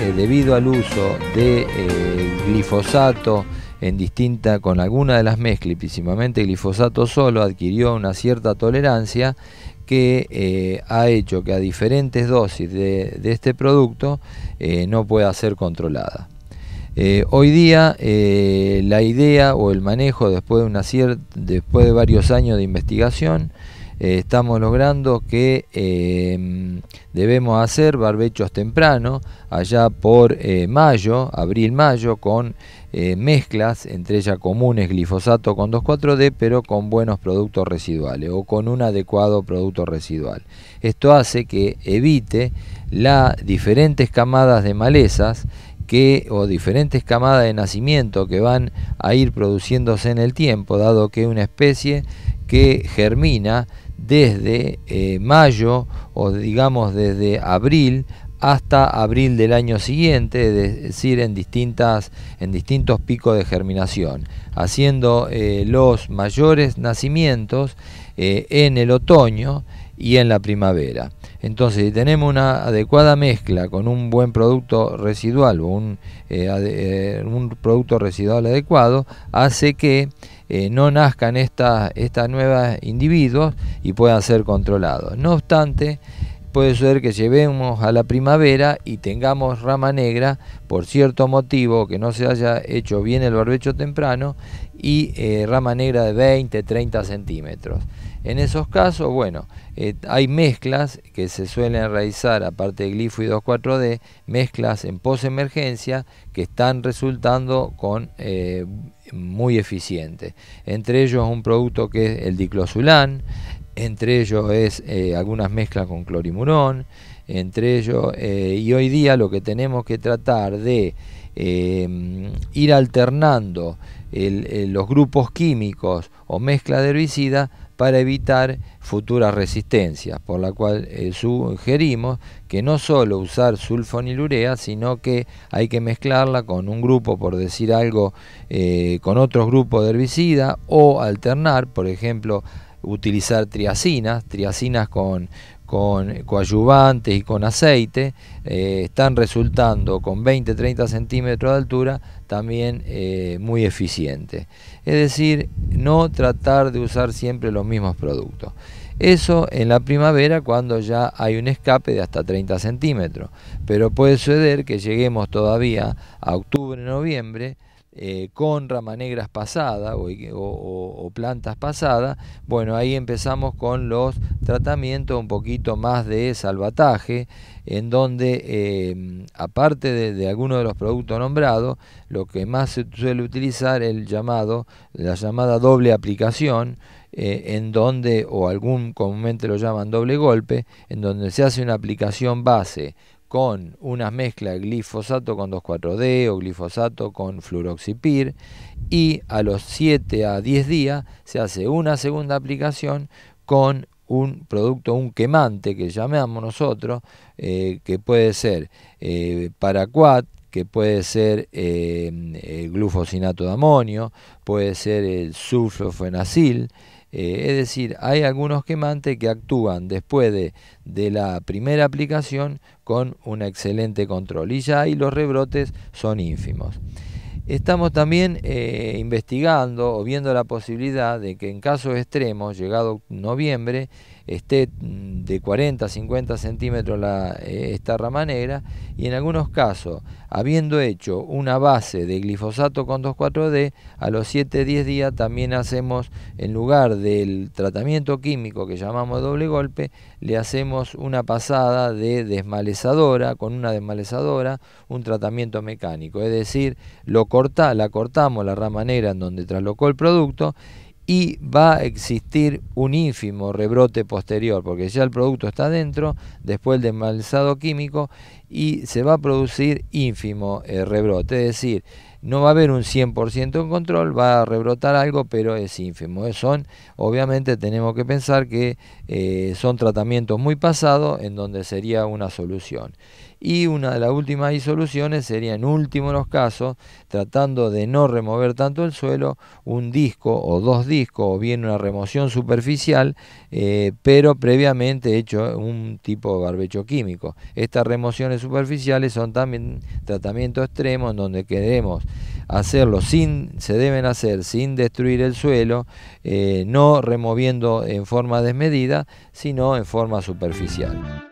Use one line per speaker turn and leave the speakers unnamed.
Eh, debido al uso de eh, glifosato en distinta con alguna de las mezclas, principalmente glifosato solo, adquirió una cierta tolerancia que eh, ha hecho que a diferentes dosis de, este producto no pueda ser controlada. hoy día la idea o el manejo después después de varios años de investigación eh, estamos logrando que eh, debemos hacer barbechos temprano, allá por eh, mayo, abril-mayo, con mezclas, entre ellas comunes glifosato con 2,4-D, pero con buenos productos residuales o con un adecuado producto residual. Esto hace que evite las diferentes camadas de malezas que, o diferentes camadas de nacimiento que van a ir produciéndose en el tiempo, dado que una especie que germina desde eh, mayo o digamos desde abril hasta abril del año siguiente, es decir, en, distintas, en distintos picos de germinación, haciendo eh, los mayores nacimientos eh, en el otoño y en la primavera. Entonces, si tenemos una adecuada mezcla con un buen producto residual o un, un producto residual adecuado, hace que eh, no nazcan estas estas nuevas individuos y puedan ser controlados. No obstante, puede ser que llevemos a la primavera y tengamos rama negra por cierto motivo que no se haya hecho bien el barbecho temprano y eh, rama negra de 20, 30 centímetros. En esos casos, bueno, eh, hay mezclas que se suelen realizar, aparte de glifo y 2,4-D, mezclas en posemergencia que están resultando con eh, muy eficientes. Entre ellos un producto que es el diclozulán, entre ellos es eh, algunas mezclas con clorimurón, entre ellos, y hoy día lo que tenemos que tratar de ir alternando los grupos químicos o mezcla de herbicida para evitar futuras resistencias, por la cual eh, sugerimos que no solo usar sulfonilurea, sino que hay que mezclarla con un grupo, por decir algo, eh, con otros grupos de herbicida o alternar, por ejemplo, utilizar triacinas, triacinas con, con coayuvantes y con aceite, eh, están resultando con 20-30 centímetros de altura también eh, muy eficientes. Es decir, no tratar de usar siempre los mismos productos. Eso en la primavera cuando ya hay un escape de hasta 30 centímetros. Pero puede suceder que lleguemos todavía a octubre, noviembre, eh, con rama negras pasadas o, o, plantas pasadas, bueno, ahí empezamos con los tratamiento un poquito más de salvataje, en donde em, aparte de, algunos de los productos nombrados, lo que más se suele utilizar es el llamado, la llamada doble aplicación, eh, en donde, o algún comúnmente lo llaman doble golpe, en donde se hace una aplicación base con una mezcla de glifosato con 2,4-D o glifosato con fluroxipir y a los 7 a 10 días se hace una segunda aplicación con un producto, un quemante que llamamos nosotros, eh, que puede ser eh, paraquat, que puede ser el eh, eh, glufosinato de amonio, puede ser el sulfofenacil, es decir, hay algunos quemantes que actúan después de, de, la primera aplicación con un excelente control y ya ahí los rebrotes son ínfimos. Estamos también eh, investigando o viendo la posibilidad de que en casos extremos, llegado noviembre, esté mm, de 40, a 50 centímetros eh, esta rama negra y en algunos casos, habiendo hecho una base de glifosato con 2,4-D, a los 7-10 días también hacemos, en lugar del tratamiento químico que llamamos doble golpe, le hacemos una pasada de desmalezadora, con una desmalezadora, un tratamiento mecánico. Es decir, lo corta, la cortamos la rama negra en donde traslocó el producto y va a existir un ínfimo rebrote posterior, porque ya el producto está dentro, después del desmalzado químico, y se va a producir ínfimo eh, rebrote, es decir, no va a haber un 100% en control, va a rebrotar algo, pero es ínfimo. Eh, son, obviamente tenemos que pensar que eh, son tratamientos muy pasados en donde sería una solución. Y una de las últimas disoluciones sería, en último los casos, tratando de no remover tanto el suelo, un disco o dos discos, o bien una remoción superficial, eh, pero previamente hecho un tipo de barbecho químico. Estas remociones superficiales son también tratamientos extremos en donde queremos hacerlo sin, se deben hacer sin destruir el suelo, eh, no removiendo en forma desmedida, sino en forma superficial.